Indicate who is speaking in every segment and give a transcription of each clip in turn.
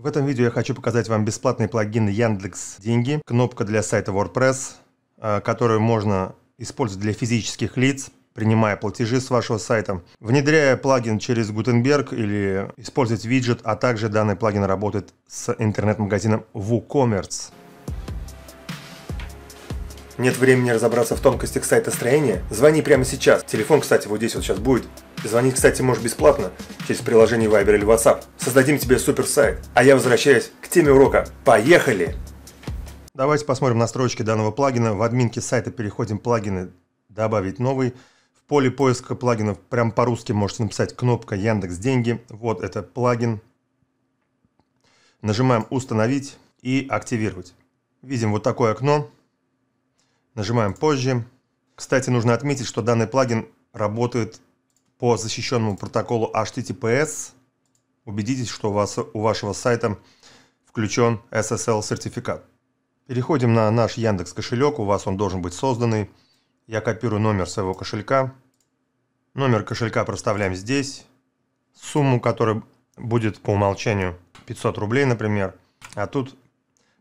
Speaker 1: В этом видео я хочу показать вам бесплатный плагин Яндекс Деньги, кнопка для сайта WordPress, э, которую можно использовать для физических лиц, принимая платежи с вашего сайта. Внедряя плагин через Gutenberg или использовать виджет, а также данный плагин работает с интернет-магазином WooCommerce. Нет времени разобраться в тонкостях сайта строения? Звони прямо сейчас. Телефон, кстати, вот здесь вот сейчас будет. Звонить, кстати, можешь бесплатно через приложение Viber или WhatsApp. Создадим тебе супер сайт. А я возвращаюсь к теме урока. Поехали! Давайте посмотрим настройки данного плагина. В админке сайта переходим плагины «Добавить новый». В поле поиска плагинов прям по-русски можете написать кнопка Яндекс Деньги. Вот это плагин. Нажимаем «Установить» и «Активировать». Видим вот такое окно. Нажимаем позже. Кстати, нужно отметить, что данный плагин работает по защищенному протоколу HTTPS. Убедитесь, что у, вас, у вашего сайта включен SSL-сертификат. Переходим на наш Яндекс кошелек, у вас он должен быть созданный. Я копирую номер своего кошелька. Номер кошелька проставляем здесь. Сумму, которая будет по умолчанию 500 рублей, например. А тут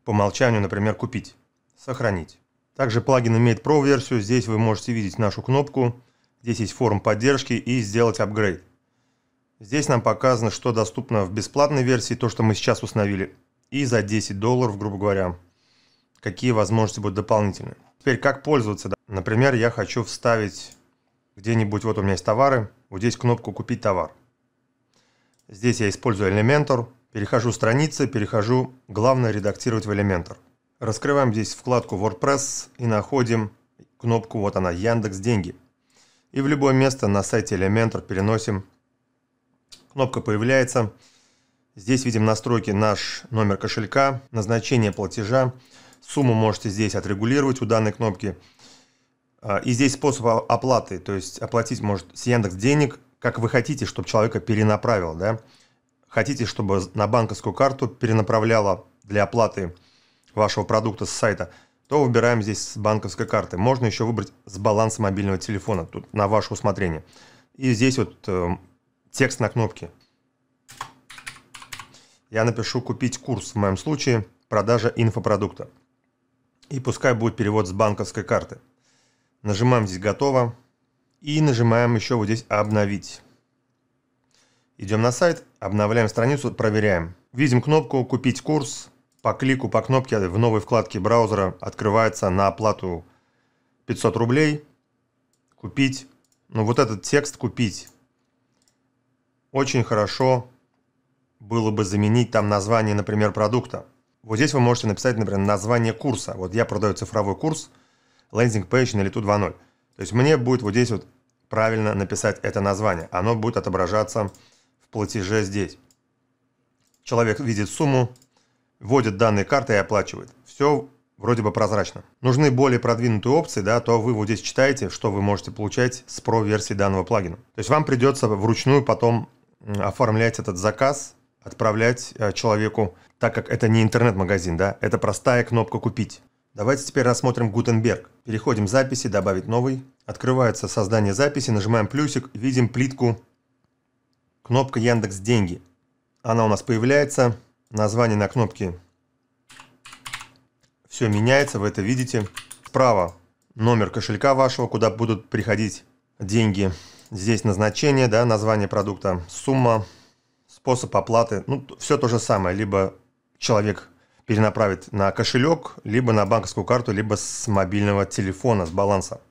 Speaker 1: по умолчанию, например, купить. Сохранить. Также плагин имеет Pro версию, здесь вы можете видеть нашу кнопку, здесь есть форум поддержки и сделать апгрейд. Здесь нам показано, что доступно в бесплатной версии, то, что мы сейчас установили, и за 10 долларов, грубо говоря, какие возможности будут дополнительные. Теперь как пользоваться? Например, я хочу вставить где-нибудь, вот у меня есть товары, вот здесь кнопку «Купить товар». Здесь я использую Elementor, перехожу страницы, перехожу «Главное редактировать в Elementor». Раскрываем здесь вкладку WordPress и находим кнопку, вот она, Яндекс Деньги. И в любое место на сайте Elementor переносим. Кнопка появляется. Здесь видим настройки наш номер кошелька, назначение платежа. Сумму можете здесь отрегулировать у данной кнопки. А, и здесь способ оплаты, то есть оплатить может с Яндекс денег, как вы хотите, чтобы человека перенаправил. Да? Хотите, чтобы на банковскую карту перенаправляла для оплаты – вашего продукта с сайта, то выбираем здесь с банковской карты. Можно еще выбрать с баланса мобильного телефона, тут на ваше усмотрение. И здесь вот э, текст на кнопке. Я напишу «Купить курс» в моем случае «Продажа инфопродукта». И пускай будет перевод с банковской карты. Нажимаем здесь «Готово» и нажимаем еще вот здесь «Обновить». Идем на сайт, обновляем страницу, проверяем. Видим кнопку «Купить курс», по клику по кнопке в новой вкладке браузера открывается на оплату 500 рублей. Купить. Ну вот этот текст купить. Очень хорошо было бы заменить там название, например, продукта. Вот здесь вы можете написать, например, название курса. Вот я продаю цифровой курс лендинг пейдж на лету 2.0. То есть мне будет вот здесь вот правильно написать это название. Оно будет отображаться в платеже здесь. Человек видит сумму, вводит данные карты и оплачивает. Все вроде бы прозрачно. Нужны более продвинутые опции, да, то вы вот здесь читаете, что вы можете получать с про-версии данного плагина. То есть вам придется вручную потом оформлять этот заказ, отправлять э, человеку, так как это не интернет-магазин, да, это простая кнопка «Купить». Давайте теперь рассмотрим Гутенберг. Переходим в записи, добавить новый. Открывается создание записи, нажимаем плюсик, видим плитку, кнопка Яндекс Деньги. Она у нас появляется название на кнопке. Все меняется, вы это видите. Справа номер кошелька вашего, куда будут приходить деньги. Здесь назначение, да, название продукта, сумма, способ оплаты. Ну, все то же самое. Либо человек перенаправит на кошелек, либо на банковскую карту, либо с мобильного телефона, с баланса.